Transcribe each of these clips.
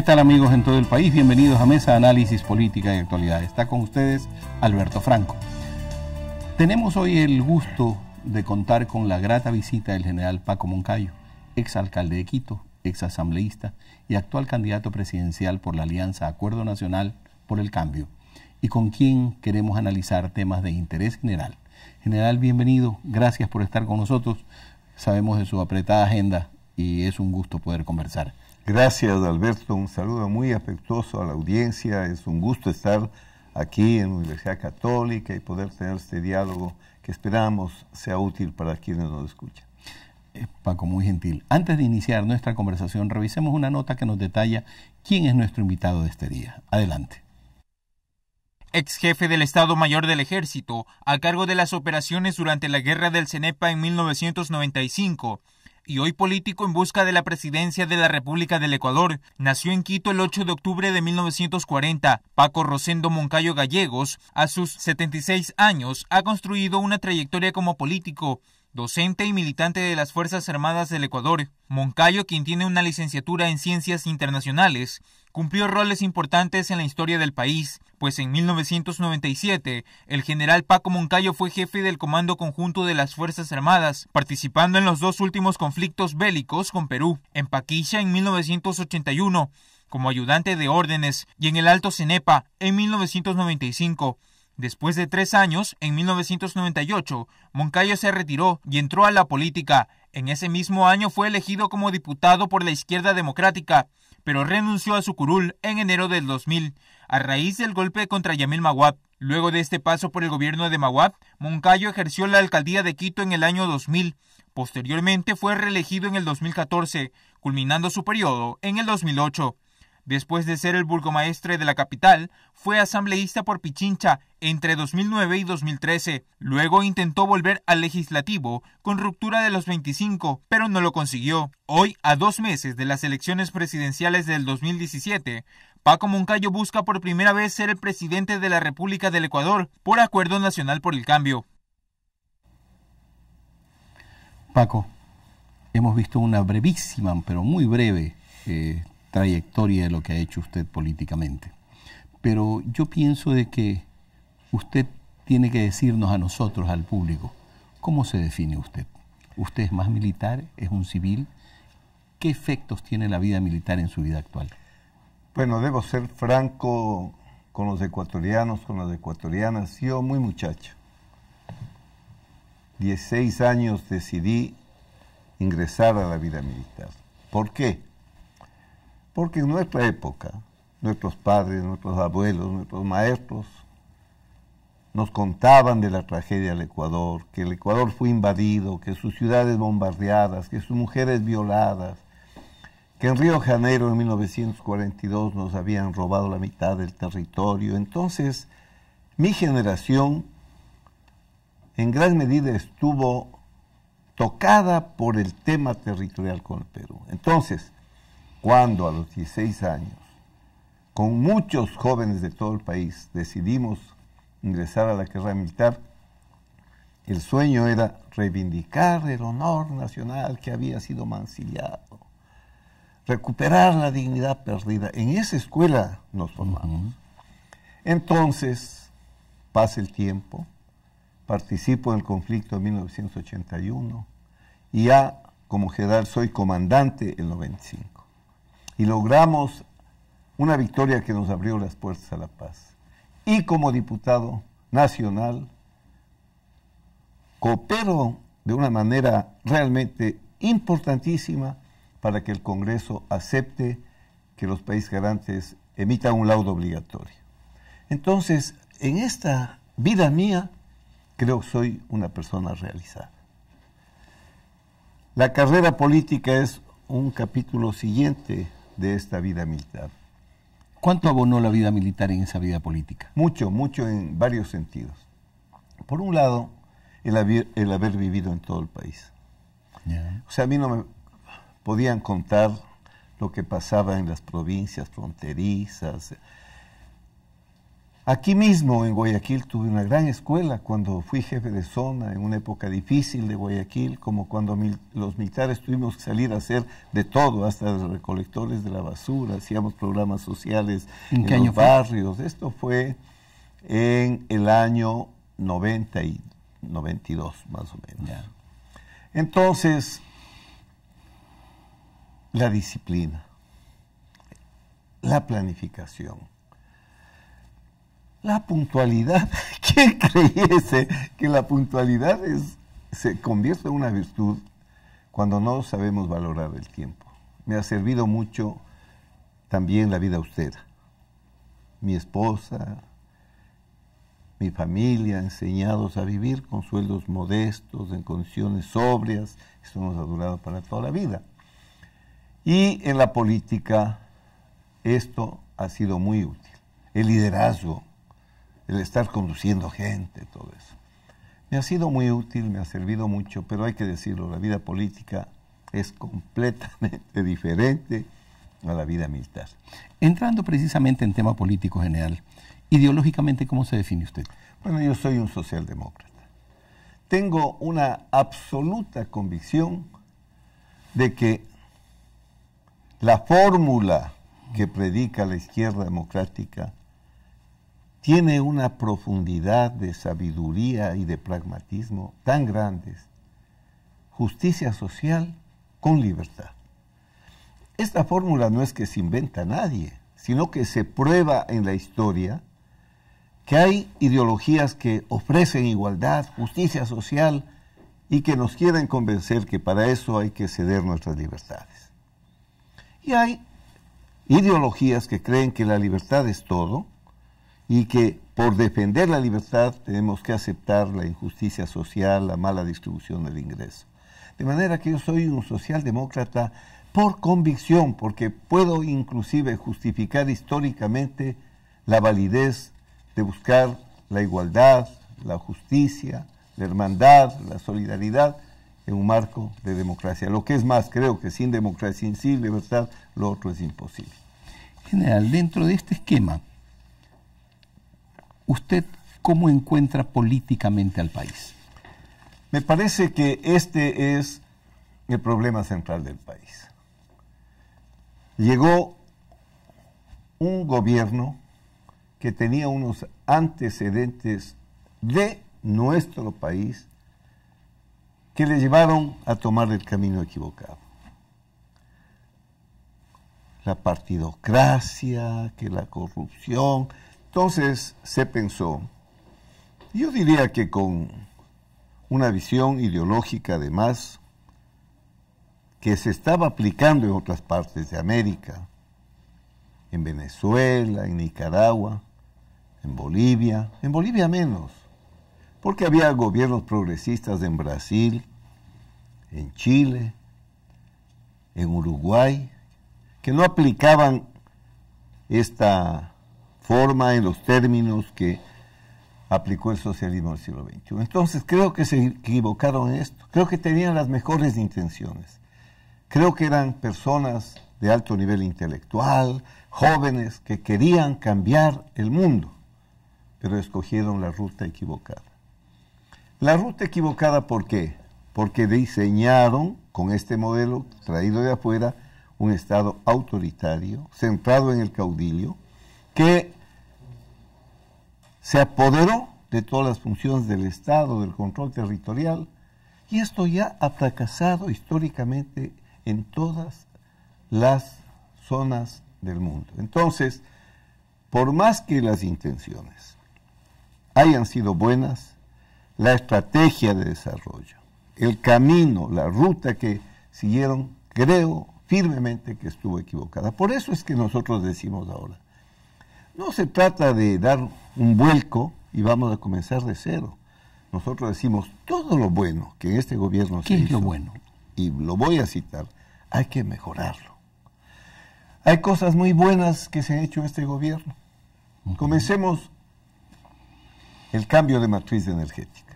¿Qué tal amigos en todo el país? Bienvenidos a Mesa Análisis Política y Actualidad. Está con ustedes Alberto Franco. Tenemos hoy el gusto de contar con la grata visita del general Paco Moncayo, exalcalde de Quito, ex asambleísta y actual candidato presidencial por la Alianza Acuerdo Nacional por el Cambio, y con quien queremos analizar temas de interés general. General, bienvenido, gracias por estar con nosotros. Sabemos de su apretada agenda y es un gusto poder conversar. Gracias, Alberto. Un saludo muy afectuoso a la audiencia. Es un gusto estar aquí en la Universidad Católica y poder tener este diálogo que esperamos sea útil para quienes nos escuchan. Eh, Paco, muy gentil. Antes de iniciar nuestra conversación, revisemos una nota que nos detalla quién es nuestro invitado de este día. Adelante. Ex jefe del Estado Mayor del Ejército, a cargo de las operaciones durante la Guerra del Cenepa en 1995 y hoy político en busca de la presidencia de la República del Ecuador. Nació en Quito el 8 de octubre de 1940. Paco Rosendo Moncayo Gallegos, a sus 76 años, ha construido una trayectoria como político docente y militante de las Fuerzas Armadas del Ecuador. Moncayo, quien tiene una licenciatura en Ciencias Internacionales, cumplió roles importantes en la historia del país, pues en 1997 el general Paco Moncayo fue jefe del Comando Conjunto de las Fuerzas Armadas, participando en los dos últimos conflictos bélicos con Perú, en Paquilla en 1981, como ayudante de órdenes, y en el Alto Cenepa en 1995. Después de tres años, en 1998, Moncayo se retiró y entró a la política. En ese mismo año fue elegido como diputado por la izquierda democrática pero renunció a su curul en enero del 2000, a raíz del golpe contra Yamil Maguap. Luego de este paso por el gobierno de Maguap, Moncayo ejerció la alcaldía de Quito en el año 2000. Posteriormente fue reelegido en el 2014, culminando su periodo en el 2008. Después de ser el burgomaestre de la capital, fue asambleísta por Pichincha entre 2009 y 2013. Luego intentó volver al legislativo con ruptura de los 25, pero no lo consiguió. Hoy, a dos meses de las elecciones presidenciales del 2017, Paco Moncayo busca por primera vez ser el presidente de la República del Ecuador por acuerdo nacional por el cambio. Paco, hemos visto una brevísima, pero muy breve eh, trayectoria de lo que ha hecho usted políticamente. Pero yo pienso de que usted tiene que decirnos a nosotros, al público, ¿cómo se define usted? ¿Usted es más militar? ¿Es un civil? ¿Qué efectos tiene la vida militar en su vida actual? Bueno, debo ser franco con los ecuatorianos, con las ecuatorianas. Yo muy muchacho. 16 años decidí ingresar a la vida militar. ¿Por qué? Porque en nuestra época, nuestros padres, nuestros abuelos, nuestros maestros, nos contaban de la tragedia del Ecuador, que el Ecuador fue invadido, que sus ciudades bombardeadas, que sus mujeres violadas, que en Río Janeiro en 1942 nos habían robado la mitad del territorio. Entonces, mi generación en gran medida estuvo tocada por el tema territorial con el Perú. Entonces, cuando a los 16 años, con muchos jóvenes de todo el país, decidimos ingresar a la guerra militar, el sueño era reivindicar el honor nacional que había sido mancillado, recuperar la dignidad perdida. En esa escuela nos formamos. Entonces, pasa el tiempo, participo en el conflicto de 1981 y ya como general soy comandante el 95 y logramos una victoria que nos abrió las puertas a la paz. Y como diputado nacional, coopero de una manera realmente importantísima para que el Congreso acepte que los países garantes emitan un laudo obligatorio. Entonces, en esta vida mía, creo que soy una persona realizada. La carrera política es un capítulo siguiente de esta vida militar. ¿Cuánto abonó la vida militar en esa vida política? Mucho, mucho en varios sentidos. Por un lado, el haber, vivido en todo el país. O sea, a mí no me podían contar lo que pasaba en las provincias fronterizas, Aquí mismo en Guayaquil tuve una gran escuela cuando fui jefe de zona en una época difícil de Guayaquil, como cuando los militares tuvimos que salir a hacer de todo, hasta los recolectores de la basura, hacíamos programas sociales en, los barrios. Esto fue en el año 90 y 92 más o menos. Entonces, la disciplina, la planificación la puntualidad. ¿Quién creyese que la puntualidad se convierte en una virtud cuando no sabemos valorar el tiempo? Me ha servido mucho también la vida usted, Mi esposa, mi familia, enseñados a vivir con sueldos modestos, en condiciones sobrias, eso nos ha durado para toda la vida. Y en la política esto ha sido muy útil. El liderazgo el estar conduciendo gente, todo eso. Me ha sido muy útil, me ha servido mucho, pero hay que decirlo, la vida política es completamente diferente a la vida militar. Entrando precisamente en tema político general, ideológicamente, ¿cómo se define usted? Bueno, yo soy un socialdemócrata. Tengo una absoluta convicción de que la fórmula que predica la izquierda democrática tiene una profundidad de sabiduría y de pragmatismo tan grandes. Justicia social con libertad. Esta fórmula no es que se inventa nadie, sino que se prueba en la historia que hay ideologías que ofrecen igualdad, justicia social y que nos quieren convencer que para eso hay que ceder nuestras libertades. Y hay ideologías que creen que la libertad es todo y que por defender la libertad tenemos que aceptar la injusticia social, la mala distribución del ingreso. De manera que yo soy un socialdemócrata por convicción, porque puedo inclusive justificar históricamente la validez de buscar la igualdad, la justicia, la hermandad, la solidaridad en un marco de democracia. Lo que es más, creo que sin democracia, sin libertad, lo otro es imposible. General, dentro de este esquema, ¿Usted cómo encuentra políticamente al país? Me parece que este es el problema central del país. Llegó un gobierno que tenía unos antecedentes de nuestro país que le llevaron a tomar el camino equivocado. La partidocracia, que la corrupción, entonces se pensó, yo diría que con una visión ideológica además que se estaba aplicando en otras partes de América, en Venezuela, en Nicaragua, en Bolivia, en Bolivia menos, porque había gobiernos progresistas en Brasil, en Chile, en Uruguay, que no aplicaban esta forma, en los términos que aplicó el socialismo del siglo XXI. Entonces creo que se equivocaron en esto. Creo que tenían las mejores intenciones. Creo que eran personas de alto nivel intelectual, jóvenes que querían cambiar el mundo, pero escogieron la ruta equivocada. La ruta equivocada, ¿por qué? Porque diseñaron con este modelo traído de afuera un Estado autoritario, centrado en el caudillo, que se apoderó de todas las funciones del Estado, del control territorial, y esto ya ha fracasado históricamente en todas las zonas del mundo. Entonces, por más que las intenciones hayan sido buenas, la estrategia de desarrollo, el camino, la ruta que siguieron, creo firmemente que estuvo equivocada. Por eso es que nosotros decimos ahora, no se trata de dar un vuelco y vamos a comenzar de cero. Nosotros decimos todo lo bueno que este gobierno ¿Qué es lo bueno? Y lo voy a citar, hay que mejorarlo. Hay cosas muy buenas que se han hecho en este gobierno. Comencemos el cambio de matriz energética.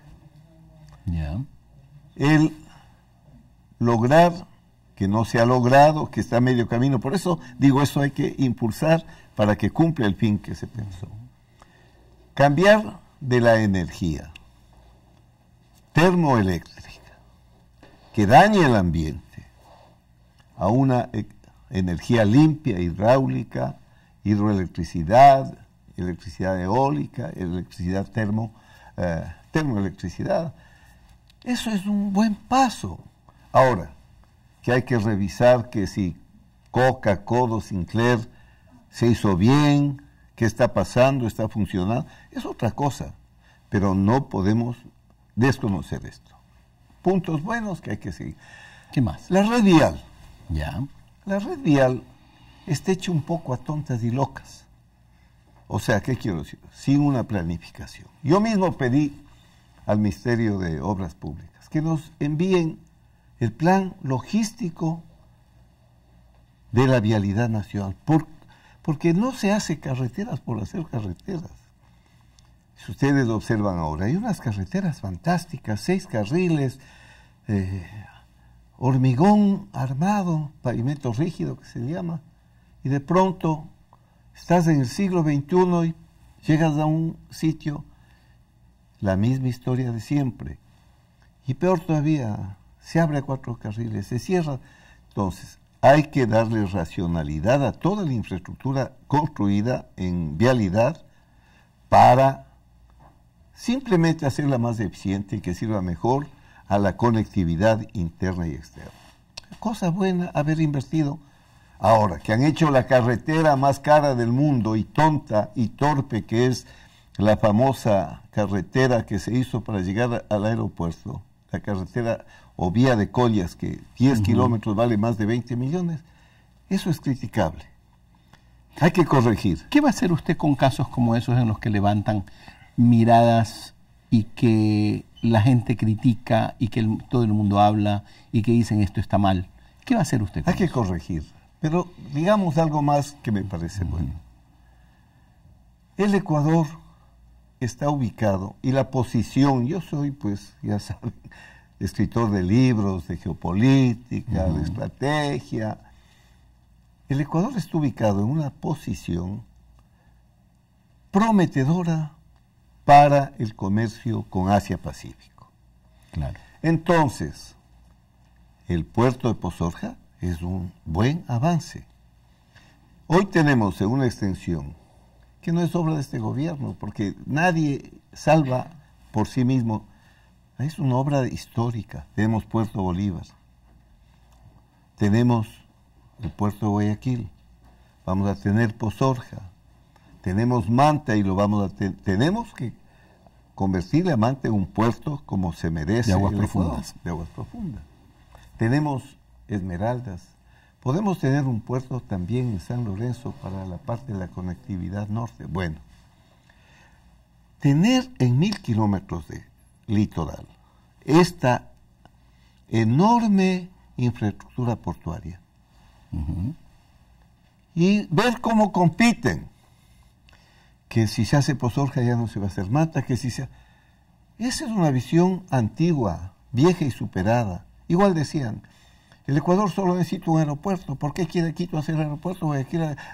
El lograr que no se ha logrado, que está a medio camino. Por eso digo, eso hay que impulsar para que cumpla el fin que se pensó. Cambiar de la energía termoeléctrica que daña el ambiente a una e, energía limpia, hidráulica, hidroelectricidad, electricidad eólica, electricidad termo, eh, termoelectricidad. Eso es un buen paso. Ahora, que hay que revisar que si Coca, Codo, Sinclair se hizo bien, qué está pasando, está funcionando, es otra cosa, pero no podemos desconocer esto. Puntos buenos que hay que seguir. ¿Qué más? La red vial. Ya. La red vial está hecha un poco a tontas y locas. O sea, ¿qué quiero decir? Sin una planificación. Yo mismo pedí al Ministerio de Obras Públicas que nos envíen el plan logístico de la vialidad nacional. ¿Por porque no se hace carreteras por hacer carreteras. Si ustedes observan ahora, hay unas carreteras fantásticas, seis carriles, eh, hormigón armado, pavimento rígido que se llama, y de pronto estás en el siglo XXI y llegas a un sitio, la misma historia de siempre. Y peor todavía, se abre a cuatro carriles, se cierra. Entonces, hay que darle racionalidad a toda la infraestructura construida en vialidad para simplemente hacerla más eficiente y que sirva mejor a la conectividad interna y externa. Cosa buena haber invertido. Ahora, que han hecho la carretera más cara del mundo y tonta y torpe que es la famosa carretera que se hizo para llegar al aeropuerto, la carretera o vía de Collas, que 10 kilómetros vale más de 20 millones, eso es criticable. Hay que corregir. ¿Qué va a hacer usted con casos como esos en los que levantan miradas y que la gente critica y que todo el mundo habla y que dicen esto está mal? ¿Qué va a hacer usted? Con Hay que corregir. Pero digamos algo más que me parece bueno. El Ecuador está ubicado y la posición, yo soy pues, ya saben, escritor de libros de geopolítica, de estrategia. El Ecuador está ubicado en una posición prometedora para el comercio con Asia Pacífico. Entonces, el puerto de Pozorja es un buen avance. Hoy tenemos una extensión que no es obra de este gobierno, porque nadie salva por sí mismo es una obra histórica. Tenemos Puerto Bolívar, tenemos el puerto de Guayaquil, vamos a tener Pozorja, tenemos Manta y lo vamos a tener. tenemos que convertirle a Manta en un puerto como se merece. De profundas. de aguas profundas. Tenemos Esmeraldas. Podemos tener un puerto también en San Lorenzo para la parte de la conectividad norte. Bueno, tener en mil kilómetros de litoral. Esta enorme infraestructura portuaria. Y ver cómo compiten. Que si se hace Pozorja ya no se va a hacer Mata, que si se... Esa es una visión antigua, vieja y superada. Igual decían, el Ecuador solo necesita un aeropuerto. ¿Por qué quiere Quito hacer aeropuerto?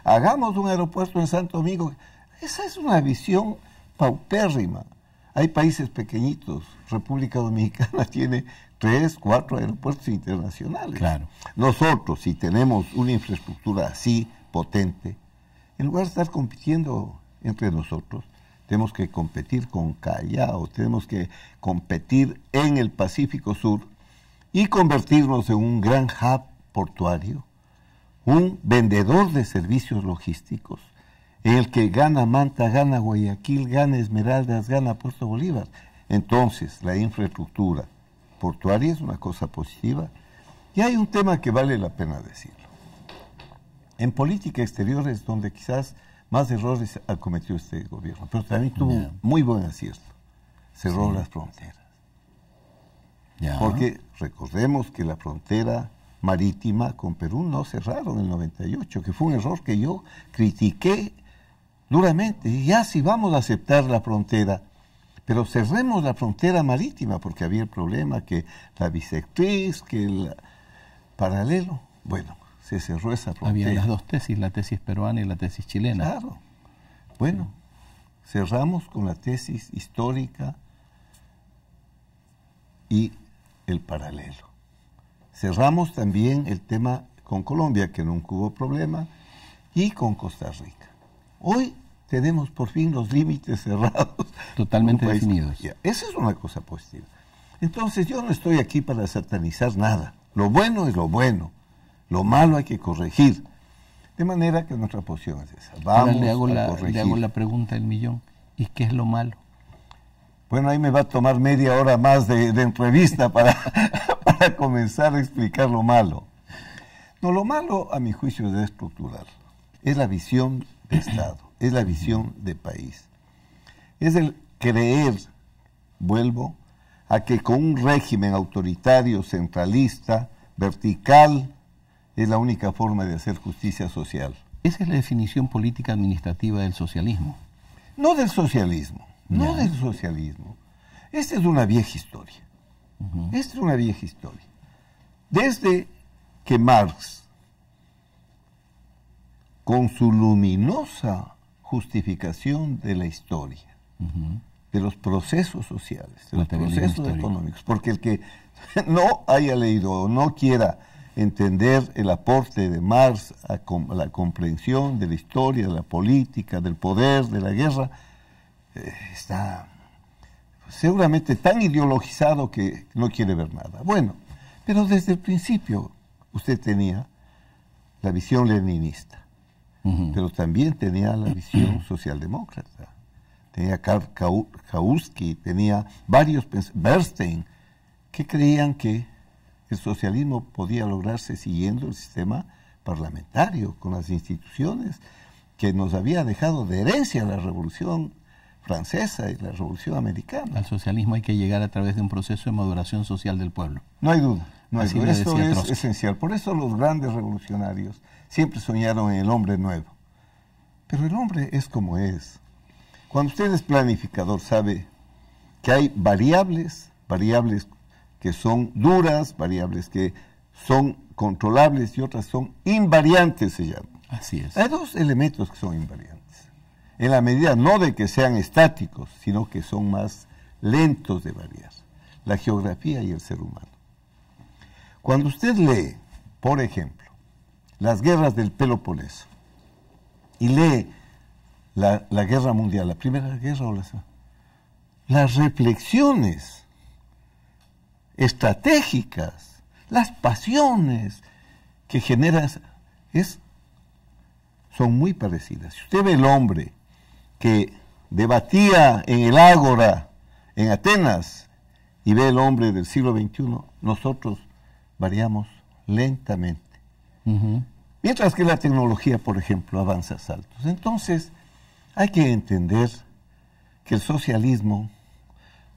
Hagamos un aeropuerto en Santo Domingo. Esa es una visión paupérrima. Hay países pequeñitos, República Dominicana tiene tres, cuatro aeropuertos internacionales. Claro. Nosotros, si tenemos una infraestructura así potente, en lugar de estar compitiendo entre nosotros, tenemos que competir con Callao, tenemos que competir en el Pacífico Sur y convertirnos en un gran hub portuario, un vendedor de servicios logísticos, el que gana Manta, gana Guayaquil, gana Esmeraldas, gana Puerto Bolívar. Entonces, la infraestructura portuaria es una cosa positiva. Y hay un tema que vale la pena decirlo. En política exterior es donde quizás más errores ha cometido este gobierno, pero también tuvo muy buen acierto. Cerró las fronteras. Porque recordemos que la frontera marítima con Perú no cerraron en el 98, que fue un error que yo critiqué duramente, ya si vamos a aceptar la frontera, pero cerremos la frontera marítima, porque había el problema que la bisectriz, que el paralelo, bueno, se cerró esa frontera. Había las dos tesis, la tesis peruana y la tesis chilena. Claro. Bueno, cerramos con la tesis histórica y el paralelo. Cerramos también el tema con Colombia, que nunca hubo problema, y con Costa Rica. Hoy tenemos por fin los límites cerrados. Totalmente definidos. Esa es una cosa positiva. Entonces yo no estoy aquí para satanizar nada. Lo bueno es lo bueno. Lo malo hay que corregir. De manera que nuestra posición es esa. Vamos le hago la, la pregunta del millón. ¿Y qué es lo malo? Bueno, ahí me va a tomar media hora más de, entrevista para, para comenzar a explicar lo malo. No, lo malo, a mi juicio, es estructural. Es la visión Estado, es la visión de país. Es el creer, vuelvo, a que con un régimen autoritario, centralista, vertical, es la única forma de hacer justicia social. Esa es la definición política administrativa del socialismo. No del socialismo, no, del socialismo. Esta es una vieja historia. Esta es una vieja historia. Desde que Marx con su luminosa justificación de la historia, de los procesos sociales, de los procesos económicos, porque el que no haya leído o no quiera entender el aporte de Marx a, la comprensión de la historia, de la política, del poder, de la guerra, eh, está pues, seguramente tan ideologizado que no quiere ver nada. Bueno, pero desde el principio usted tenía la visión leninista pero también tenía la visión socialdemócrata. Tenía Karl Kautsky, tenía varios, Bernstein, que creían que el socialismo podía lograrse siguiendo el sistema parlamentario, con las instituciones que nos había dejado de herencia la revolución francesa y la revolución americana. Al socialismo hay que llegar a través de un proceso de maduración social del pueblo. No hay duda, no hay duda. Eso es esencial. Por eso los grandes revolucionarios siempre soñaron en el hombre nuevo. Pero el hombre es como es. Cuando usted es planificador sabe que hay variables, variables que son duras, variables que son controlables y otras son invariantes, se llama. Así es. Hay dos elementos que son invariantes. En la medida no de que sean estáticos, sino que son más lentos de variar. La geografía y el ser humano. Cuando usted lee, por ejemplo, las guerras del Peloponeso y lee la, guerra mundial, la primera guerra o la las reflexiones estratégicas, las pasiones que genera, es, son muy parecidas. Si usted ve el hombre que debatía en el Ágora, en Atenas, y ve el hombre del siglo XXI, nosotros variamos lentamente Mientras que la tecnología, por ejemplo, avanza a saltos. Entonces, hay que entender que el socialismo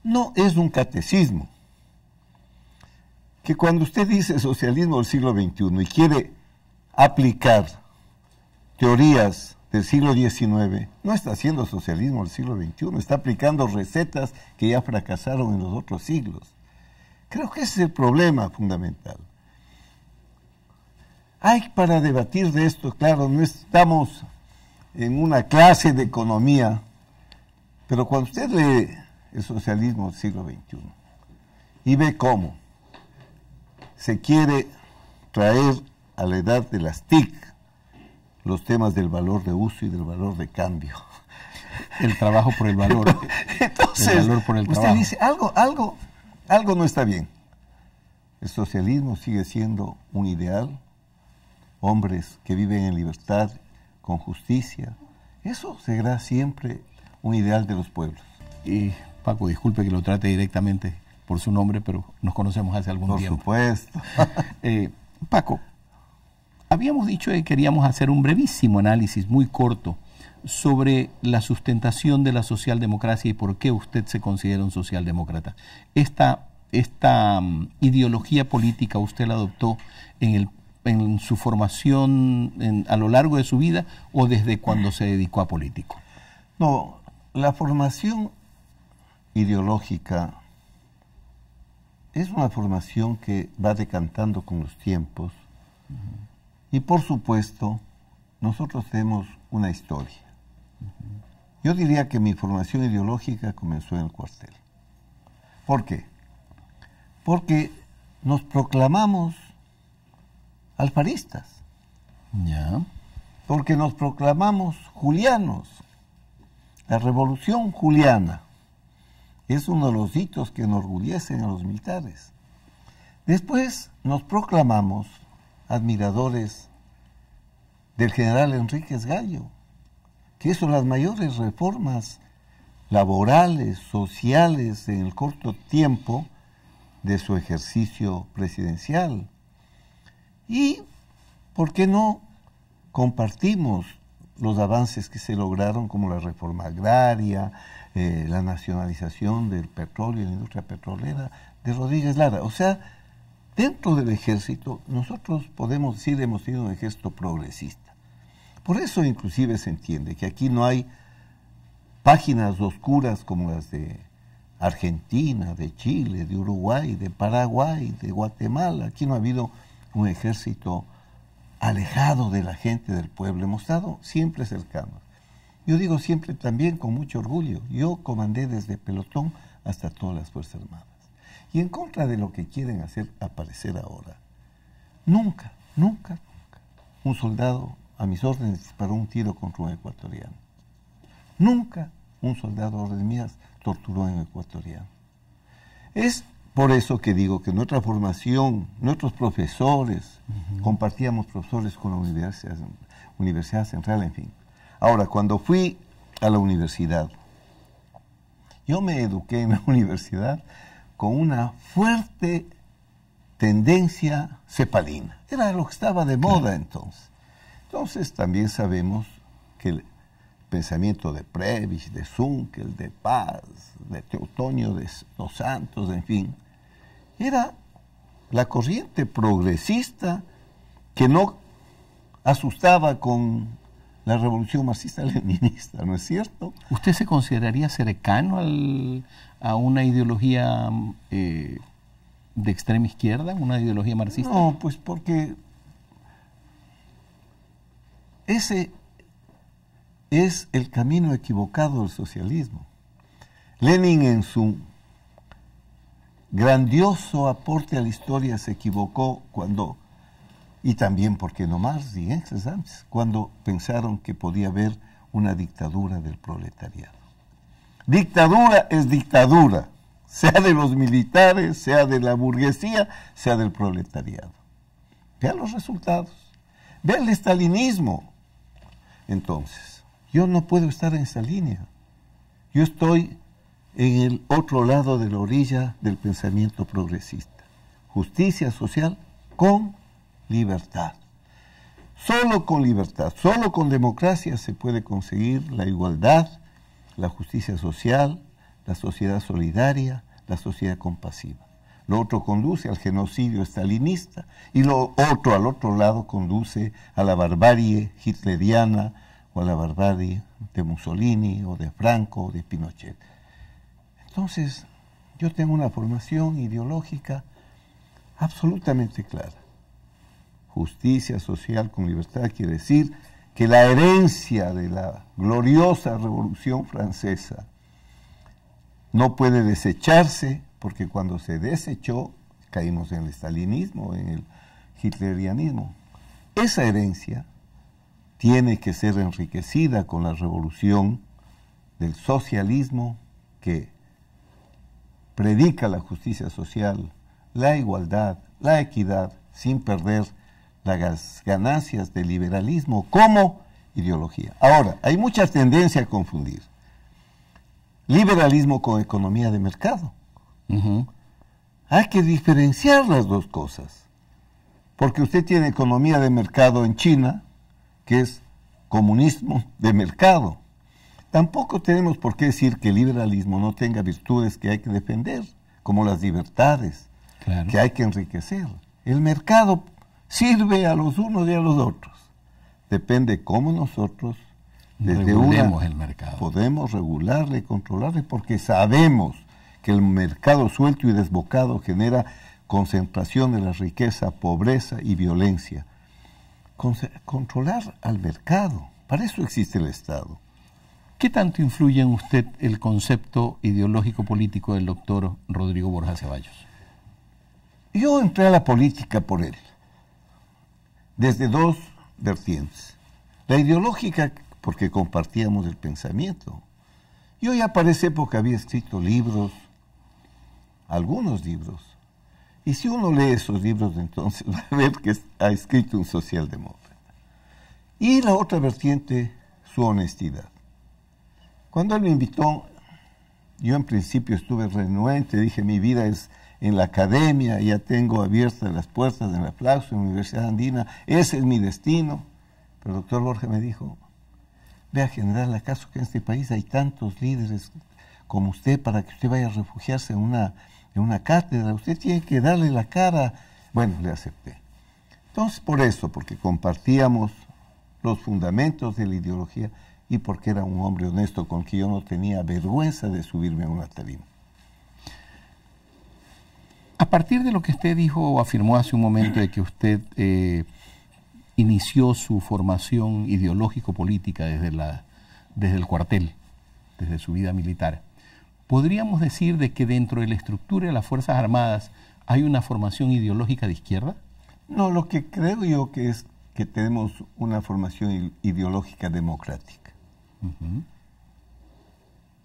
no es un catecismo. Que cuando usted dice socialismo del siglo XXI y quiere aplicar teorías del siglo XIX, no está haciendo socialismo del siglo XXI, está aplicando recetas que ya fracasaron en los otros siglos. Creo que ese es el problema fundamental. Hay para debatir de esto, claro, no estamos en una clase de economía, pero cuando usted lee el socialismo del siglo XXI y ve cómo se quiere traer a la edad de las TIC los temas del valor de uso y del valor de cambio. El trabajo por el valor. Entonces, el valor por el usted dice, algo, algo, algo no está bien. El socialismo sigue siendo un ideal, hombres que viven en libertad, con justicia. Eso será siempre un ideal de los pueblos. Y Paco, disculpe que lo trate directamente por su nombre, pero nos conocemos hace algún tiempo. Por supuesto. Eh, Paco, habíamos dicho que queríamos hacer un brevísimo análisis, muy corto, sobre la sustentación de la socialdemocracia y por qué usted se considera un socialdemócrata. Esta, esta mm, ideología política usted la adoptó en el en su formación a lo largo de su vida o desde cuando se dedicó a político? No, la formación ideológica es una formación que va decantando con los tiempos y por supuesto nosotros tenemos una historia. Yo diría que mi formación ideológica comenzó en el cuartel. ¿Por qué? Porque nos proclamamos alfaristas. Porque nos proclamamos julianos. La revolución juliana es uno de los hitos que enorgullecen a los militares. Después nos proclamamos admiradores del general Enríquez Gallo, que hizo las mayores reformas laborales, sociales en el corto tiempo de su ejercicio presidencial. Y, ¿por qué no? Compartimos los avances que se lograron, como la reforma agraria, eh, la nacionalización del petróleo, la industria petrolera de Rodríguez Lara. O sea, dentro del ejército, nosotros podemos decir hemos tenido un ejército progresista. Por eso inclusive se entiende que aquí no hay páginas oscuras como las de Argentina, de Chile, de Uruguay, de Paraguay, de Guatemala. Aquí no ha habido un ejército alejado de la gente del pueblo. Hemos estado siempre cercanos. Yo digo siempre también con mucho orgullo, yo comandé desde pelotón hasta todas las Fuerzas Armadas. Y en contra de lo que quieren hacer aparecer ahora, nunca, nunca, nunca, un soldado a mis órdenes disparó un tiro contra un ecuatoriano. Nunca un soldado a órdenes mías torturó a un ecuatoriano. Es por eso que digo que nuestra formación, nuestros profesores, compartíamos profesores con la universidad, universidad Central, en fin. Ahora, cuando fui a la universidad, yo me eduqué en la universidad con una fuerte tendencia cepalina. Era lo que estaba de moda entonces. Entonces también sabemos que el pensamiento de Previs, de Zunkel, de Paz, de Teutonio, de Los Santos, en fin, era la corriente progresista que no asustaba con la revolución marxista-leninista, ¿no es cierto? ¿Usted se consideraría cercano a una ideología eh, de extrema izquierda, una ideología marxista? No, pues porque ese es el camino equivocado del socialismo. Lenin en su grandioso aporte a la historia se equivocó cuando, y también porque no más, antes, cuando pensaron que podía haber una dictadura del proletariado. Dictadura es dictadura, sea de los militares, sea de la burguesía, sea del proletariado. Vean los resultados. Vean el estalinismo. Entonces, yo no puedo estar en esa línea. Yo estoy en el otro lado de la orilla del pensamiento progresista. Justicia social con libertad. Solo con libertad, solo con democracia se puede conseguir la igualdad, la justicia social, la sociedad solidaria, la sociedad compasiva. Lo otro conduce al genocidio estalinista y lo otro al otro lado conduce a la barbarie hitleriana o a la barbarie de Mussolini o de Franco o de Pinochet. Entonces, yo tengo una formación ideológica absolutamente clara. Justicia social con libertad quiere decir que la herencia de la gloriosa Revolución Francesa no puede desecharse, porque cuando se desechó, caímos en el stalinismo, en el hitlerianismo. Esa herencia tiene que ser enriquecida con la revolución del socialismo que predica la justicia social, la igualdad, la equidad, sin perder las ganancias del liberalismo como ideología. Ahora, hay muchas tendencias a confundir liberalismo con economía de mercado. Hay que diferenciar las dos cosas, porque usted tiene economía de mercado en China, que es comunismo de mercado, Tampoco tenemos por qué decir que el liberalismo no tenga virtudes que hay que defender, como las libertades, que hay que enriquecer. El mercado sirve a los unos y a los otros. Depende cómo nosotros desde una, el mercado. podemos regularle y controlarle porque sabemos que el mercado suelto y desbocado genera concentración de la riqueza, pobreza y violencia. controlar al mercado, para eso existe el Estado. ¿Qué tanto influye en usted el concepto ideológico político del doctor Rodrigo Borja Ceballos? Yo entré a la política por él, desde dos vertientes. La ideológica, porque compartíamos el pensamiento. Yo ya para esa época había escrito libros, algunos libros. Y si uno lee esos libros entonces va a ver que ha escrito un socialdemócrata. Y la otra vertiente, su honestidad. Cuando él me invitó, yo en principio estuve renuente, dije, mi vida es en la academia, ya tengo abiertas las puertas en la Plaza, Universidad Andina, ese es mi destino. Pero el doctor Borges me dijo, ve vea general, ¿acaso que en este país hay tantos líderes como usted para que usted vaya a refugiarse en una, en una cátedra? Usted tiene que darle la cara. Bueno, le acepté. Entonces, por eso, porque compartíamos los fundamentos de la ideología, y porque era un hombre honesto con que yo no tenía vergüenza de subirme a un tarima. A partir de lo que usted dijo o afirmó hace un momento de que usted eh, inició su formación ideológico-política desde, la, desde el cuartel, desde su vida militar, ¿podríamos decir de que dentro de la estructura de las Fuerzas Armadas hay una formación ideológica de izquierda? No, lo que creo yo que es que tenemos una formación ideológica democrática.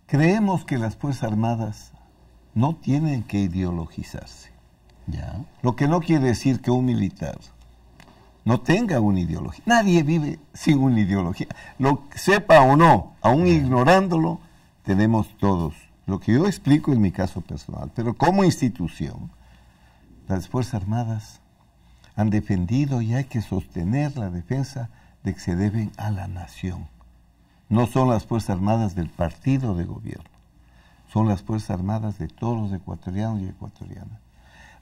Creemos que las Fuerzas Armadas no tienen que ideologizarse. Ya. Lo que no quiere decir que un militar no tenga una ideología. Nadie vive sin una ideología. Lo sepa o no, aún ignorándolo, tenemos todos. Lo que yo explico en mi caso personal, pero como institución, las Fuerzas Armadas han defendido y hay que sostener la defensa de que se deben a la nación. No son las Fuerzas Armadas del partido de gobierno, son las Fuerzas Armadas de todos los ecuatorianos y ecuatorianas.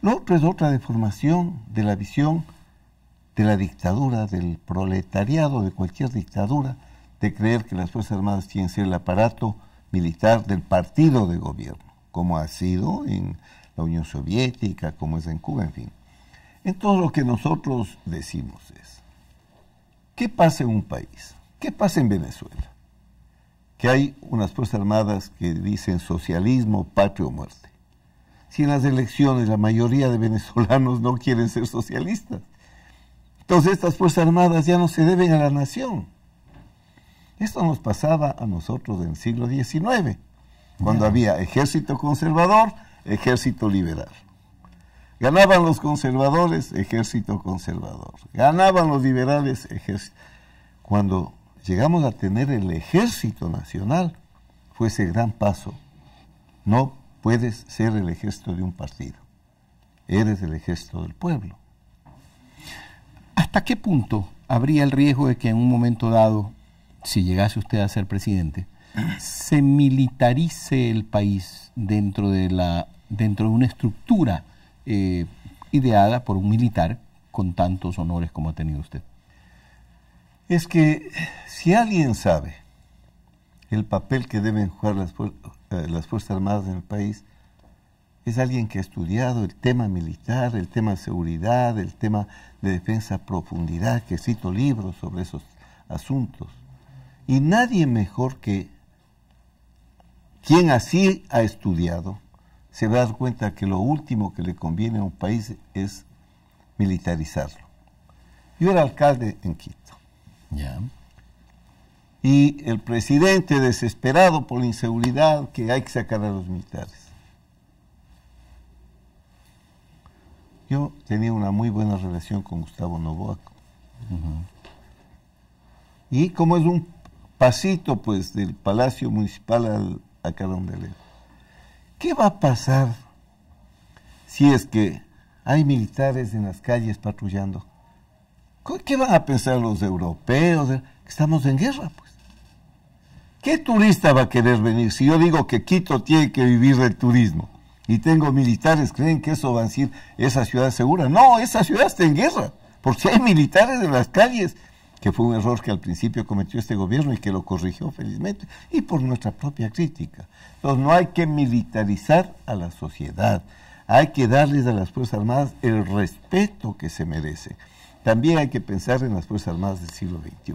Lo otro es otra deformación de la visión de la dictadura, del proletariado, de cualquier dictadura, de creer que las Fuerzas Armadas tienen que ser el aparato militar del partido de gobierno, como ha sido en la Unión Soviética, como es en Cuba, en fin. Entonces lo que nosotros decimos es, ¿qué pasa en un país? ¿Qué pasa en Venezuela? que hay unas Fuerzas Armadas que dicen socialismo, patria o muerte. Si en las elecciones la mayoría de venezolanos no quieren ser socialistas. Entonces estas Fuerzas Armadas ya no se deben a la nación. Esto nos pasaba a nosotros en el siglo XIX, cuando había ejército conservador, ejército liberal. Ganaban los conservadores, ejército conservador. Ganaban los liberales, ejército. Cuando llegamos a tener el ejército nacional, fue ese gran paso. No puedes ser el ejército de un partido, eres el ejército del pueblo. ¿Hasta qué punto habría el riesgo de que en un momento dado, si llegase usted a ser presidente, se militarice el país dentro de, la, dentro de una estructura eh, ideada por un militar con tantos honores como ha tenido usted? es que si alguien sabe el papel que deben jugar las, eh, las Fuerzas Armadas en el país, es alguien que ha estudiado el tema militar, el tema de seguridad, el tema de defensa a profundidad, que cito libros sobre esos asuntos. Y nadie mejor que quien así ha estudiado se va a dar cuenta que lo último que le conviene a un país es militarizarlo. Yo era alcalde en Quito y el presidente, desesperado por la inseguridad, que hay que sacar a los militares. Yo tenía una muy buena relación con Gustavo Novoaco. Y como es un pasito, pues, del Palacio Municipal al, donde Carondelet, ¿qué va a pasar si es que hay militares en las calles patrullando? ¿Qué van a pensar los europeos? Estamos en guerra, pues. ¿Qué turista va a querer venir si yo digo que Quito tiene que vivir del turismo? Y tengo militares, ¿creen que eso va a decir esa ciudad segura? No, esa ciudad está en guerra, porque hay militares en las calles, que fue un error que al principio cometió este gobierno y que lo corrigió felizmente, y por nuestra propia crítica. Entonces no hay que militarizar a la sociedad, hay que darles a las Fuerzas Armadas el respeto que se merecen también hay que pensar en las Fuerzas Armadas del siglo XXI.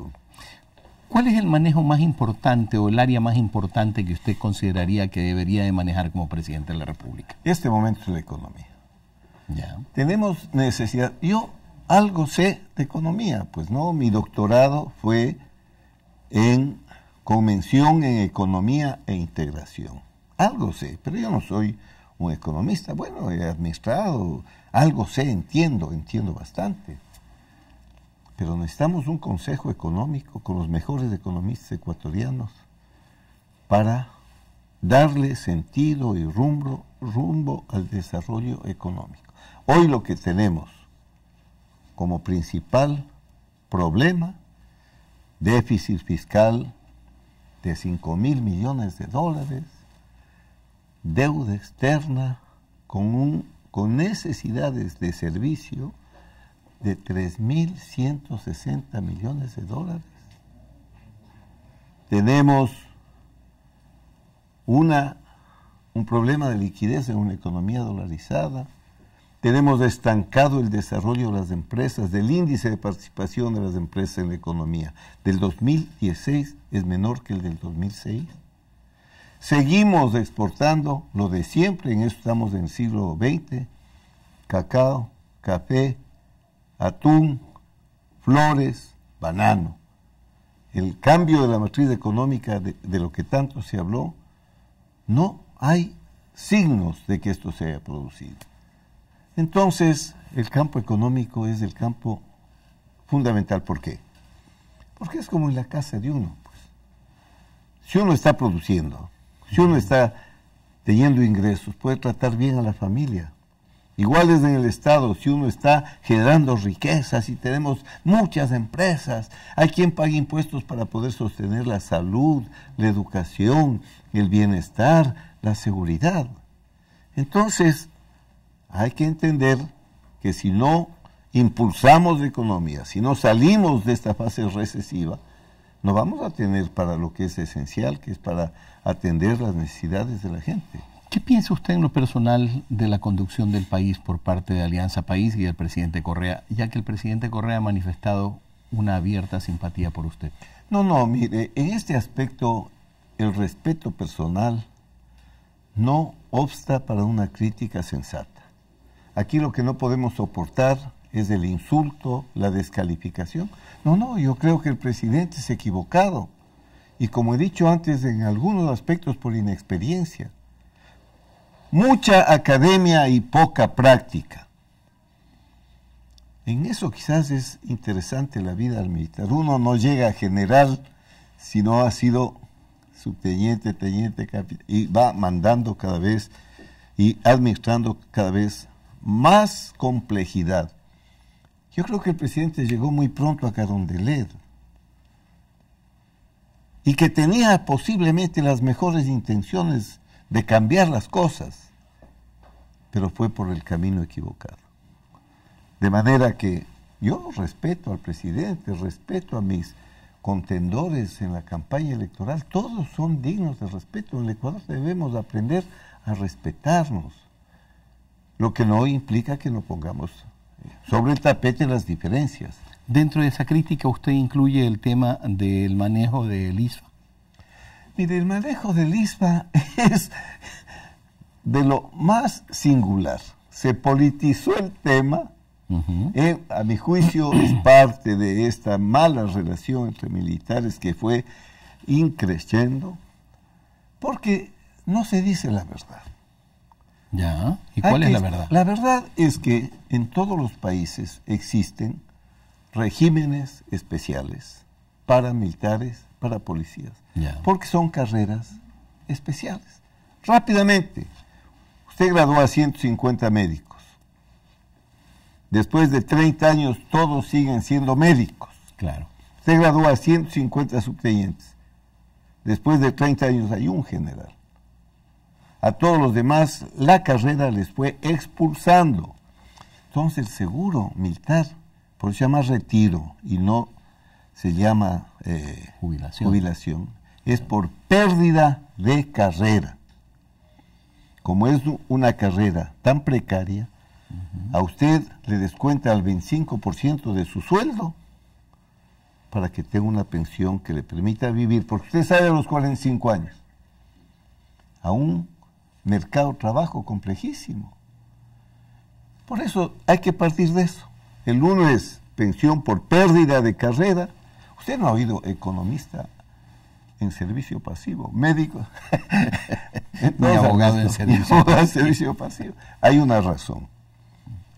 ¿Cuál es el manejo más importante o el área más importante que usted consideraría que debería de manejar como presidente de la República? Este momento es la economía. Ya. Tenemos necesidad. Yo algo sé de economía, pues no, mi doctorado fue en convención en economía e integración. Algo sé, pero yo no soy un economista. Bueno, he administrado, algo sé, entiendo, entiendo bastante pero necesitamos un consejo económico con los mejores economistas ecuatorianos para darle sentido y rumbo, rumbo al desarrollo económico. Hoy lo que tenemos como principal problema, déficit fiscal de 5 mil millones de dólares, deuda externa con necesidades de servicio de 3.160 millones de dólares. Tenemos una, un problema de liquidez en una economía dolarizada. Tenemos estancado el desarrollo de las empresas, del índice de participación de las empresas en la economía. Del 2016 es menor que el del 2006. Seguimos exportando lo de siempre, en eso estamos en el siglo XX, cacao, café, atún, flores, banano. El cambio de la matriz económica de, lo que tanto se habló, no hay signos de que esto se haya producido. Entonces, el campo económico es el campo fundamental. ¿Por qué? Porque es como en la casa de uno. Pues. Si uno está produciendo, si uno está teniendo ingresos, puede tratar bien a la familia, Igual en el Estado, si uno está generando riquezas y tenemos muchas empresas, hay quien paga impuestos para poder sostener la salud, la educación, el bienestar, la seguridad. Entonces, hay que entender que si no impulsamos la economía, si no salimos de esta fase recesiva, no vamos a tener para lo que es esencial, que es para atender las necesidades de la gente. ¿Qué piensa usted en lo personal de la conducción del país por parte de Alianza País y del presidente Correa, ya que el presidente Correa ha manifestado una abierta simpatía por usted? No, no, mire, en este aspecto el respeto personal no obsta para una crítica sensata. Aquí lo que no podemos soportar es el insulto, la descalificación. No, no, yo creo que el presidente es equivocado. Y como he dicho antes, en algunos aspectos por inexperiencia mucha academia y poca práctica. En eso quizás es interesante la vida del militar. Uno no llega a general si no ha sido subteniente, teniente, capitán, y va mandando cada vez y administrando cada vez más complejidad. Yo creo que el presidente llegó muy pronto a Carondelet y que tenía posiblemente las mejores intenciones de cambiar las cosas, pero fue por el camino equivocado. De manera que yo respeto al presidente, respeto a mis contendores en la campaña electoral, todos son dignos de respeto. En el Ecuador debemos aprender a respetarnos, lo que no implica que no pongamos sobre el tapete las diferencias. Dentro de esa crítica usted incluye el tema del manejo del ISFA. Mire, el manejo de Lisba es de lo más singular. Se politizó el tema, eh, a mi juicio es parte de esta mala relación entre militares que fue increciendo, porque no se dice la verdad. Ya, ¿y ah, cuál es la verdad? La verdad es que en todos los países existen regímenes especiales, paramilitares para policías, porque son carreras especiales. Rápidamente, usted graduó a 150 médicos. Después de 30 años, todos siguen siendo médicos. Claro. Usted graduó a 150 subtenientes. Después de 30 años hay un general. A todos los demás la carrera les fue expulsando. Entonces el seguro militar, por eso se llama retiro y no se llama eh, jubilación. es por pérdida de carrera. Como es una carrera tan precaria, a usted le descuenta el 25% de su sueldo para que tenga una pensión que le permita vivir, porque usted sabe a los 45 años, a un mercado de trabajo complejísimo. Por eso hay que partir de eso. El uno es pensión por pérdida de carrera, Usted no ha oído economista en servicio pasivo, médico, no, ni abogado en servicio, pasivo. Hay una razón.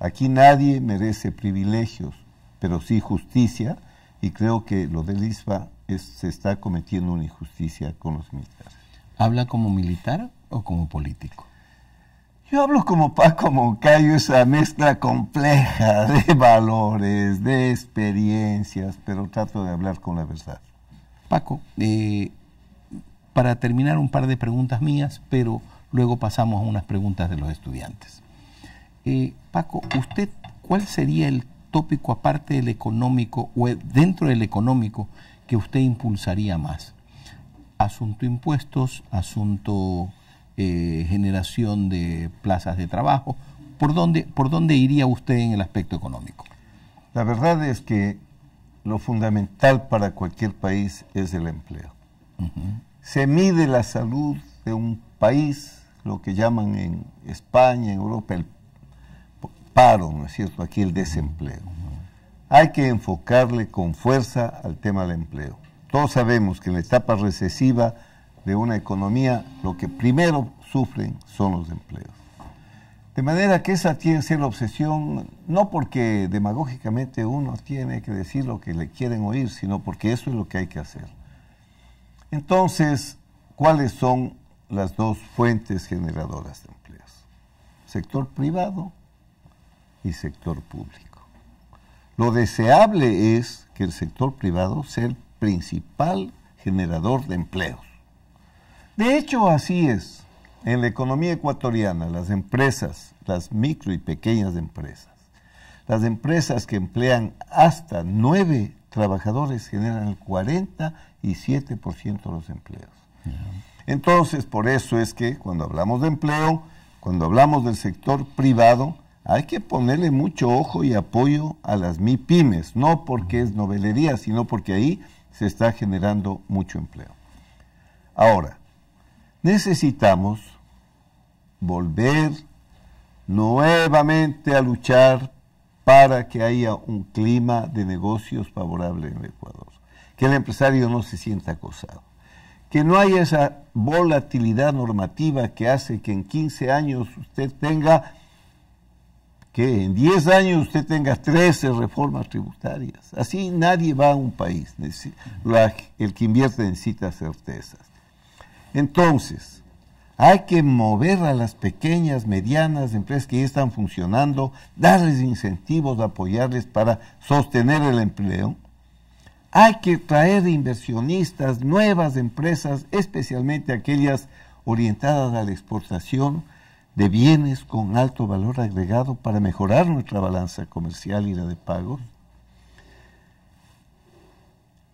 Aquí nadie merece privilegios, pero sí justicia, y creo que lo del ISPA se está cometiendo una injusticia con los militares. ¿Habla como militar o como político? Yo hablo como Paco Moncayo, esa mezcla compleja de valores, de experiencias, pero trato de hablar con la verdad. Paco, eh, para terminar un par de preguntas mías, pero luego pasamos a unas preguntas de los estudiantes. Eh, Paco, ¿usted cuál sería el tópico aparte del económico o dentro del económico que usted impulsaría más? Asunto impuestos, asunto eh, generación de plazas de trabajo. ¿Por dónde, ¿Por iría usted en el aspecto económico? La verdad es que lo fundamental para cualquier país es el empleo. Se mide la salud de un país, lo que llaman en España, en Europa, el paro, ¿no es cierto? Aquí el desempleo. Hay que enfocarle con fuerza al tema del empleo. Todos sabemos que en la etapa recesiva de una economía, lo que primero sufren son los empleos. De manera que esa tiene que ser la obsesión, no porque demagógicamente uno tiene que decir lo que le quieren oír, sino porque eso es lo que hay que hacer. Entonces, ¿cuáles son las dos fuentes generadoras de empleos? Sector privado y sector público. Lo deseable es que el sector privado sea el principal generador de empleos. De hecho, así es. En la economía ecuatoriana, las empresas, las micro y pequeñas empresas, las empresas que emplean hasta nueve trabajadores generan el 47% de los empleos. Entonces, por eso es que cuando hablamos de empleo, cuando hablamos del sector privado, hay que ponerle mucho ojo y apoyo a las MIPIMES, no porque es novelería, sino porque ahí se está generando mucho empleo. Ahora, necesitamos volver nuevamente a luchar para que haya un clima de negocios favorable en el Ecuador, que el empresario no se sienta acosado, que no haya esa volatilidad normativa que hace que en 15 años usted tenga, que en 10 años usted tenga 13 reformas tributarias. Así nadie va a un país. El que invierte necesita certezas. Entonces, hay que mover a las pequeñas, medianas empresas que ya están funcionando, darles incentivos, apoyarles para sostener el empleo. Hay que traer inversionistas, nuevas empresas, especialmente aquellas orientadas a la exportación de bienes con alto valor agregado para mejorar nuestra balanza comercial y la de pagos.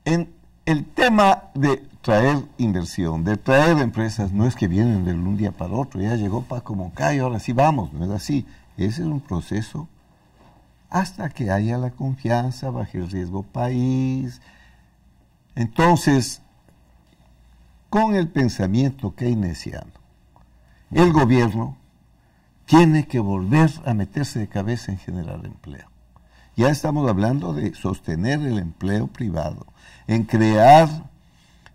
En el tema de traer inversión, de traer empresas, no es que vienen de un día para otro, ya llegó Paco cae, ahora sí vamos, no es así. Ese es un proceso hasta que haya la confianza, baje el riesgo país. Entonces, con el pensamiento que keynesiano, el gobierno tiene que volver a meterse de cabeza en generar empleo. Ya estamos hablando de sostener el empleo privado, en crear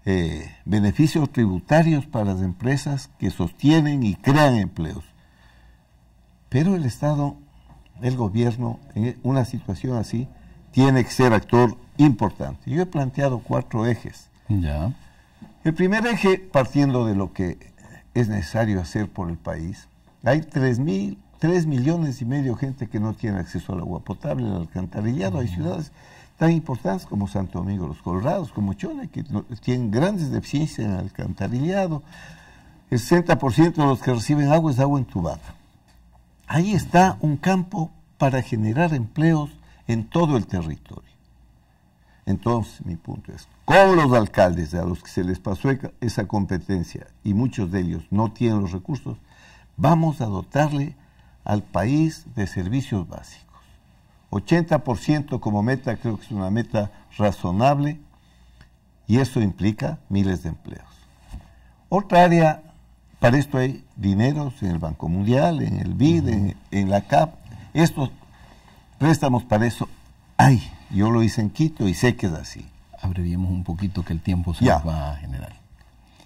eh, beneficios tributarios para las empresas que sostienen y crean empleos. Pero el Estado, el gobierno, en una situación así, tiene que ser actor importante. Yo he planteado cuatro ejes. Ya. El primer eje, partiendo de lo que es necesario hacer por el país, hay tres mil, 3 millones y medio de gente que no tiene acceso al agua potable, al alcantarillado, hay ciudades tan importantes como Santo Domingo, los Colorados, como Chone, que tienen grandes deficiencias en alcantarillado. El 60% de los que reciben agua es agua entubada. Ahí está un campo para generar empleos en todo el territorio. Entonces, mi punto es, con los alcaldes a los que se les pasó esa competencia y muchos de ellos no tienen los recursos, vamos a dotarle al país de servicios básicos. 80% como meta creo que es una meta razonable y eso implica miles de empleos. Otra área, para esto hay dineros en el Banco Mundial, en el BID, en, la CAP. Estos préstamos para eso hay. Yo lo hice en Quito y sé que es así. Abreviemos un poquito que el tiempo se nos va a generar.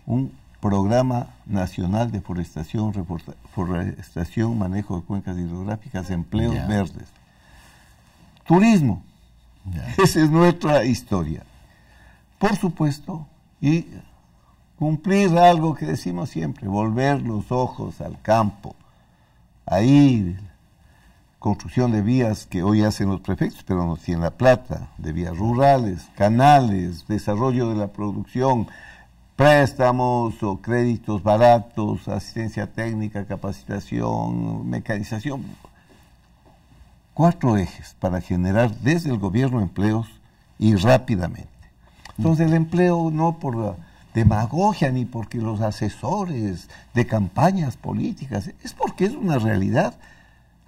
Un Programa Nacional de Forestación, Reforestación, Manejo de Cuencas Hidrográficas, Empleos Verdes turismo. Esa es nuestra historia. Por supuesto, y cumplir algo que decimos siempre, volver los ojos al campo. Ahí, construcción de vías que hoy hacen los prefectos, pero no tienen la plata, de vías rurales, canales, desarrollo de la producción, préstamos o créditos baratos, asistencia técnica, capacitación, mecanización cuatro ejes para generar desde el gobierno empleos y rápidamente. Entonces el empleo no por demagogia ni porque los asesores de campañas políticas, es porque es una realidad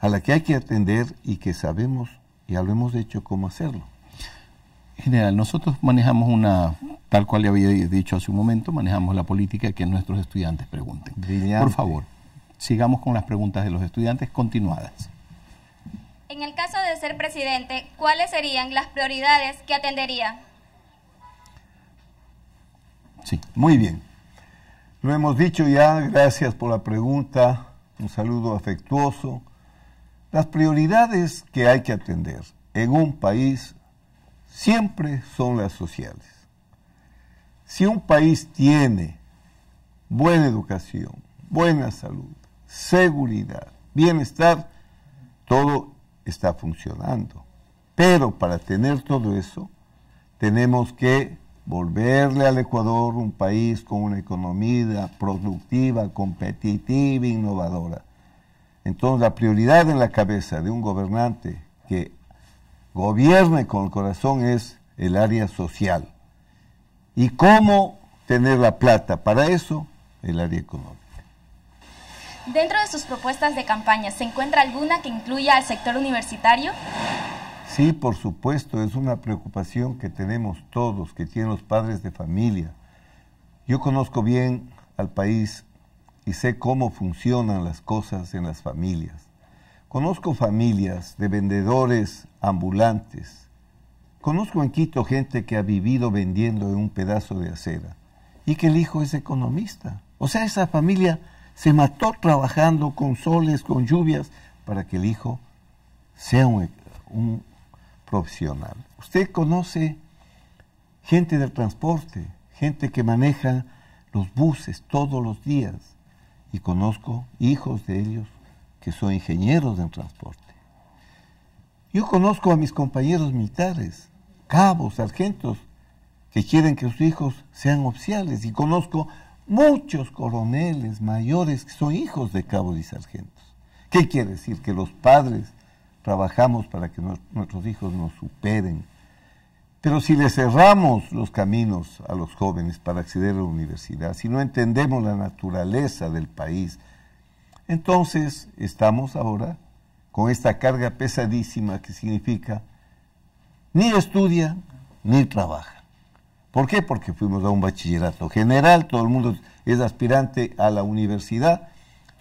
a la que hay que atender y que sabemos, ya lo hemos hecho, cómo hacerlo. General, nosotros manejamos una, tal cual le había dicho hace un momento, manejamos la política que nuestros estudiantes pregunten. Por favor, sigamos con las preguntas de los estudiantes continuadas. En el caso de ser presidente, ¿cuáles serían las prioridades que atendería? Sí, muy bien. Lo hemos dicho ya, gracias por la pregunta, un saludo afectuoso. Las prioridades que hay que atender en un país siempre son las sociales. Si un país tiene buena educación, buena salud, seguridad, bienestar, todo está funcionando. Pero para tener todo eso, tenemos que volverle al Ecuador un país con una economía productiva, competitiva, innovadora. Entonces, la prioridad en la cabeza de un gobernante que gobierne con el corazón es el área social. ¿Y cómo tener la plata? Para eso, el área económica. Dentro de sus propuestas de campaña, ¿se encuentra alguna que incluya al sector universitario? Sí, por supuesto, es una preocupación que tenemos todos, que tienen los padres de familia. Yo conozco bien al país y sé cómo funcionan las cosas en las familias. Conozco familias de vendedores ambulantes. Conozco en Quito gente que ha vivido vendiendo en un pedazo de acera y que el hijo es economista. O sea, esa familia se mató trabajando con soles, con lluvias, para que el hijo sea un, profesional. Usted conoce gente del transporte, gente que maneja los buses todos los días, y conozco hijos de ellos que son ingenieros del transporte. Yo conozco a mis compañeros militares, cabos, sargentos, que quieren que sus hijos sean oficiales, y conozco muchos coroneles mayores son hijos de cabos y sargentos. ¿Qué quiere decir? Que los padres trabajamos para que nuestros hijos nos superen. Pero si le cerramos los caminos a los jóvenes para acceder a la universidad, si no entendemos la naturaleza del país, entonces estamos ahora con esta carga pesadísima que significa ni estudia ni trabaja. ¿Por qué? Porque fuimos a un bachillerato general, todo el mundo es aspirante a la universidad,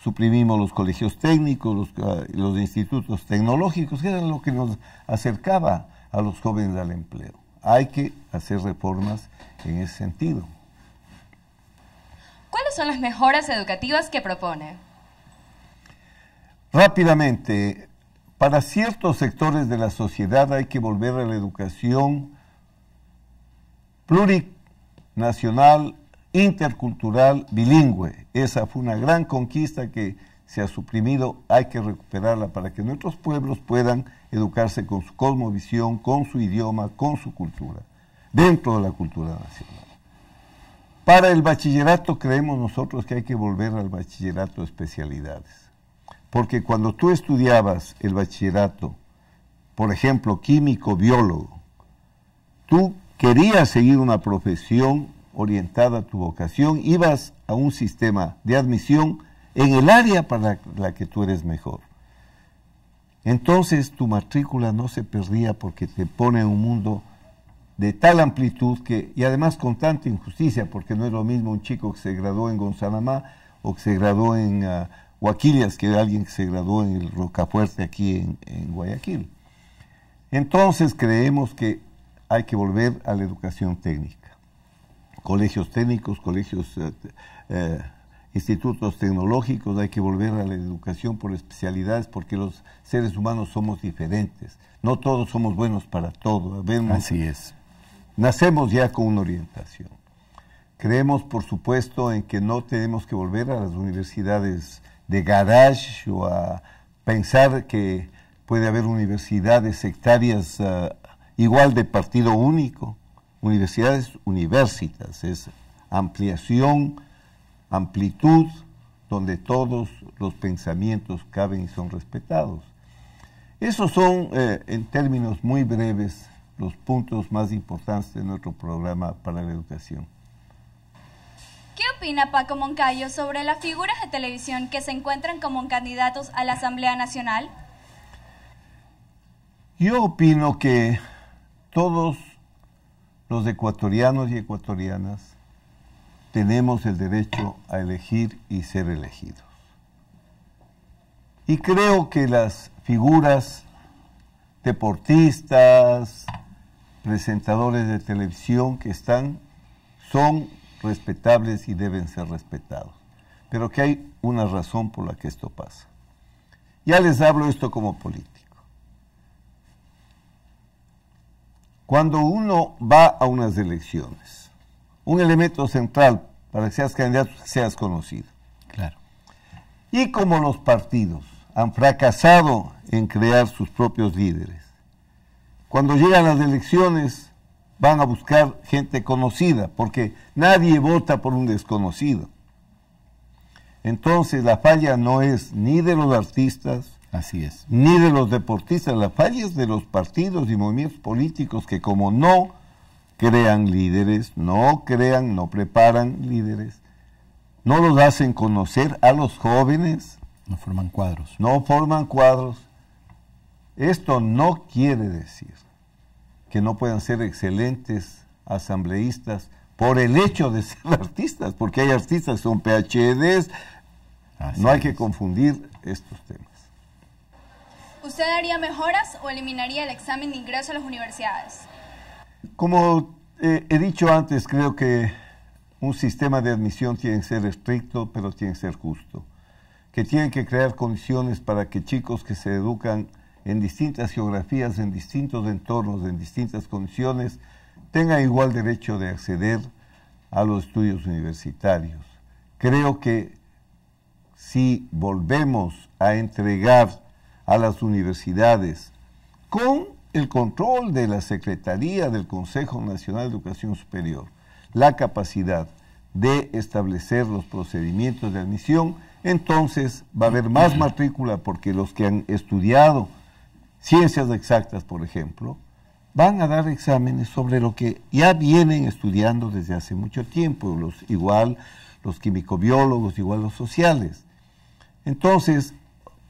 suprimimos los colegios técnicos, ah, los, institutos tecnológicos, que era lo que nos acercaba a los jóvenes al empleo. Hay que hacer reformas en ese sentido. ¿Cuáles son las mejoras educativas que propone? Rápidamente, para ciertos sectores de la sociedad hay que volver a la educación plurinacional, intercultural, bilingüe. Esa fue una gran conquista que se ha suprimido, hay que recuperarla para que nuestros pueblos puedan educarse con su cosmovisión, con su idioma, con su cultura, dentro de la cultura nacional. Para el bachillerato creemos nosotros que hay que volver al bachillerato de especialidades, porque cuando tú estudiabas el bachillerato, por ejemplo, químico, biólogo, tú querías seguir una profesión orientada a tu vocación, ibas a un sistema de admisión en el área para la que tú eres mejor. Entonces tu matrícula no se perdía porque te pone en un mundo de tal amplitud que, y además con tanta injusticia, porque no es lo mismo un chico que se graduó en Gonzanamá o que se graduó en uh, Guaquilias que alguien que se graduó en el Rocafuerte aquí en Guayaquil. Entonces creemos que hay que volver a la educación técnica. Colegios técnicos, colegios, eh, eh, institutos tecnológicos, hay que volver a la educación por especialidades porque los seres humanos somos diferentes. No todos somos buenos para todo. Eh, vemos, Así es. Nacemos ya con una orientación. Creemos, por supuesto, en que no tenemos que volver a las universidades de garage o a pensar que puede haber universidades sectarias igual de partido único. Universidades, universitas, es ampliación, amplitud, donde todos los pensamientos caben y son respetados. Esos son, eh, en términos muy breves, los puntos más importantes de nuestro programa para la educación. ¿Qué opina Paco Moncayo sobre las figuras de televisión que se encuentran como candidatos a la Asamblea Nacional? Yo opino que todos los ecuatorianos y ecuatorianas tenemos el derecho a elegir y ser elegidos. Y creo que las figuras deportistas, presentadores de televisión que están, son respetables y deben ser respetados. Pero que hay una razón por la que esto pasa. Ya les hablo esto como político. Cuando uno va a unas elecciones, un elemento central para que seas candidato seas conocido. Claro. Y como los partidos han fracasado en crear sus propios líderes, cuando llegan las elecciones van a buscar gente conocida, porque nadie vota por un desconocido. Entonces la falla no es ni de los artistas, Así es. Ni de los deportistas, las fallas de los partidos y movimientos políticos que como no crean líderes, no crean, no preparan líderes, no los hacen conocer a los jóvenes. No forman cuadros. No forman cuadros. Esto no quiere decir que no puedan ser excelentes asambleístas por el hecho de ser artistas, porque hay artistas que son PhDs. no hay que confundir estos temas. ¿Usted haría mejoras o eliminaría el examen de ingreso a las universidades? Como eh, he dicho antes, creo que un sistema de admisión tiene que ser estricto, pero tiene que ser justo. Que tiene que crear condiciones para que chicos que se educan en distintas geografías, en distintos entornos, en distintas condiciones, tengan igual derecho de acceder a los estudios universitarios. Creo que si volvemos a entregar a las universidades con el control de la Secretaría del Consejo Nacional de Educación Superior, la capacidad de establecer los procedimientos de admisión, entonces va a haber más matrícula porque los que han estudiado ciencias exactas, por ejemplo, van a dar exámenes sobre lo que ya vienen estudiando desde hace mucho tiempo, los, igual los químico-biólogos, igual los sociales. Entonces,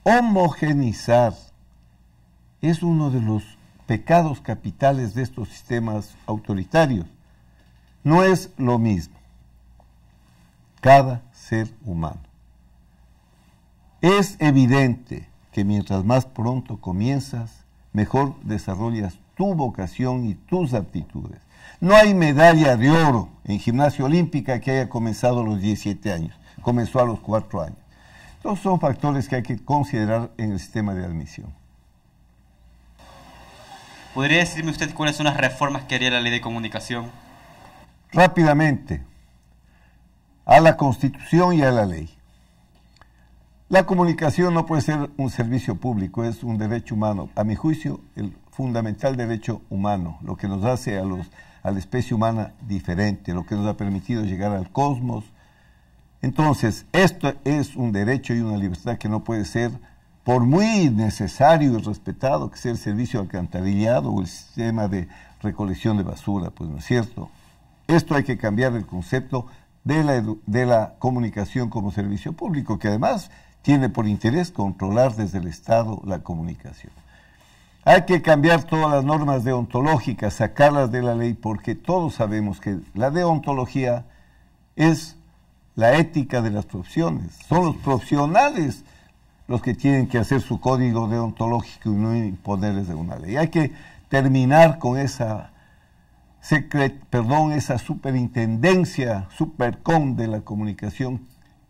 homogenizar es uno de los pecados capitales de estos sistemas autoritarios. No es lo mismo cada ser humano. Es evidente que mientras más pronto comienzas, mejor desarrollas tu vocación y tus aptitudes. No hay medalla de oro en gimnasia olímpica que haya comenzado a los 17 años, comenzó a los 4 años. Todos son factores que hay que considerar en el sistema de admisión. ¿Podría decirme usted cuáles son las reformas que haría la ley de comunicación? Rápidamente, a la constitución y a la ley. La comunicación no puede ser un servicio público, es un derecho humano. A mi juicio, el fundamental derecho humano, lo que nos hace a, los, a la especie humana diferente, lo que nos ha permitido llegar al cosmos, entonces, esto es un derecho y una libertad que no puede ser, por muy necesario y respetado que sea el servicio alcantarillado o el sistema de recolección de basura, pues no es cierto. Esto hay que cambiar el concepto de la, de la comunicación como servicio público, que además tiene por interés controlar desde el Estado la comunicación. Hay que cambiar todas las normas deontológicas, sacarlas de la ley, porque todos sabemos que la deontología es la ética de las profesiones. Son los profesionales los que tienen que hacer su código deontológico y no imponerles de una ley. Hay que terminar con esa secret, perdón, esa superintendencia, supercom de la comunicación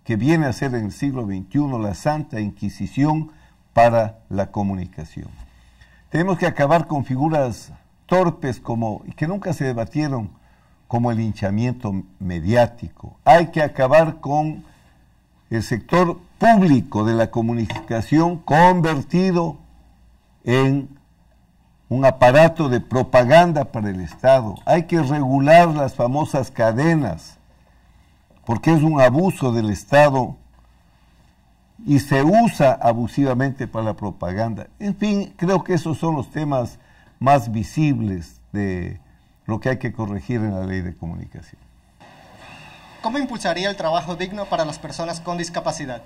que viene a ser en el siglo XXI la Santa Inquisición para la comunicación. Tenemos que acabar con figuras torpes como que nunca se debatieron como el hinchamiento mediático. Hay que acabar con el sector público de la comunicación convertido en un aparato de propaganda para el Estado. Hay que regular las famosas cadenas, porque es un abuso del Estado y se usa abusivamente para la propaganda. En fin, creo que esos son los temas más visibles de, lo que hay que corregir en la ley de comunicación. ¿Cómo impulsaría el trabajo digno para las personas con discapacidad?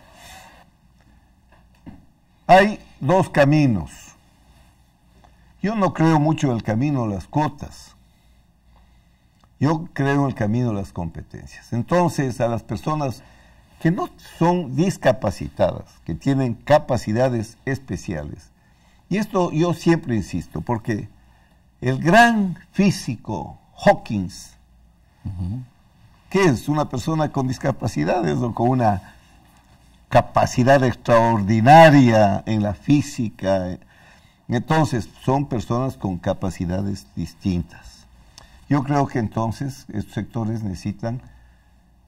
Hay dos caminos. Yo no creo mucho en el camino de las cuotas. Yo creo en el camino de las competencias. Entonces, a las personas que no son discapacitadas, que tienen capacidades especiales, y esto yo siempre insisto, porque el gran físico Hawkins, que es una persona con discapacidades o con una capacidad extraordinaria en la física. Entonces, son personas con capacidades distintas. Yo creo que entonces estos sectores necesitan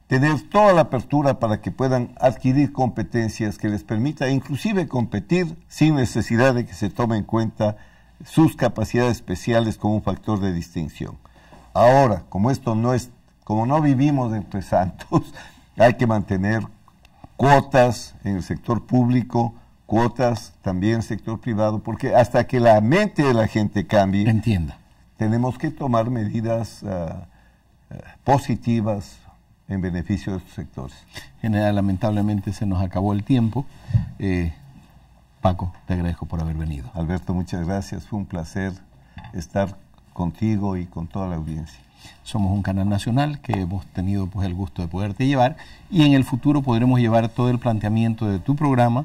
tener toda la apertura para que puedan adquirir competencias que les permita inclusive competir sin necesidad de que se tome en cuenta sus capacidades especiales como un factor de distinción. Ahora, como esto no es, como no vivimos entre santos, hay que mantener cuotas en el sector público, cuotas también en el sector privado, porque hasta que la mente de la gente cambie, entienda, tenemos que tomar medidas ah, ah, positivas en beneficio de estos sectores. General, lamentablemente se nos acabó el tiempo. Eh, Paco, te agradezco por haber venido. Alberto, muchas gracias. Fue un placer estar contigo y con toda la audiencia. Somos un canal nacional que hemos tenido pues, el gusto de poderte llevar y en el futuro podremos llevar todo el planteamiento de tu programa,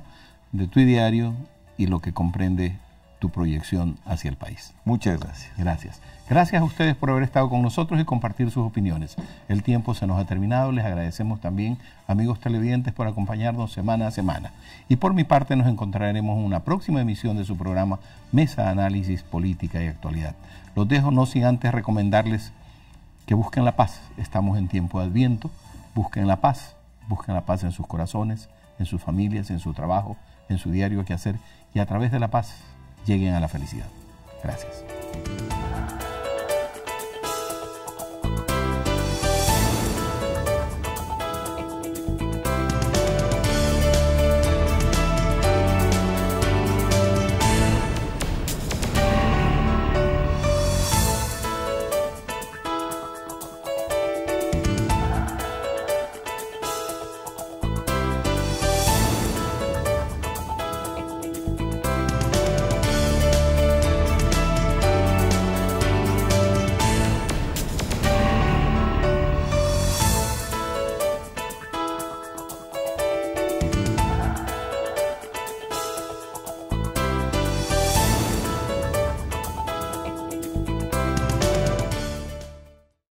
de tu diario y lo que comprende tu proyección hacia el país. Muchas gracias. Gracias. Gracias a ustedes por haber estado con nosotros y compartir sus opiniones. El tiempo se nos ha terminado. Les agradecemos también, amigos televidentes, por acompañarnos semana a semana. Y por mi parte nos encontraremos en una próxima emisión de su programa Mesa Análisis Política y Actualidad. Los dejo no sin antes recomendarles que busquen la paz. Estamos en tiempo de adviento. Busquen la paz. Busquen la paz en sus corazones, en sus familias, en su trabajo, en su diario que hacer y a través de la paz lleguen a la felicidad. Gracias.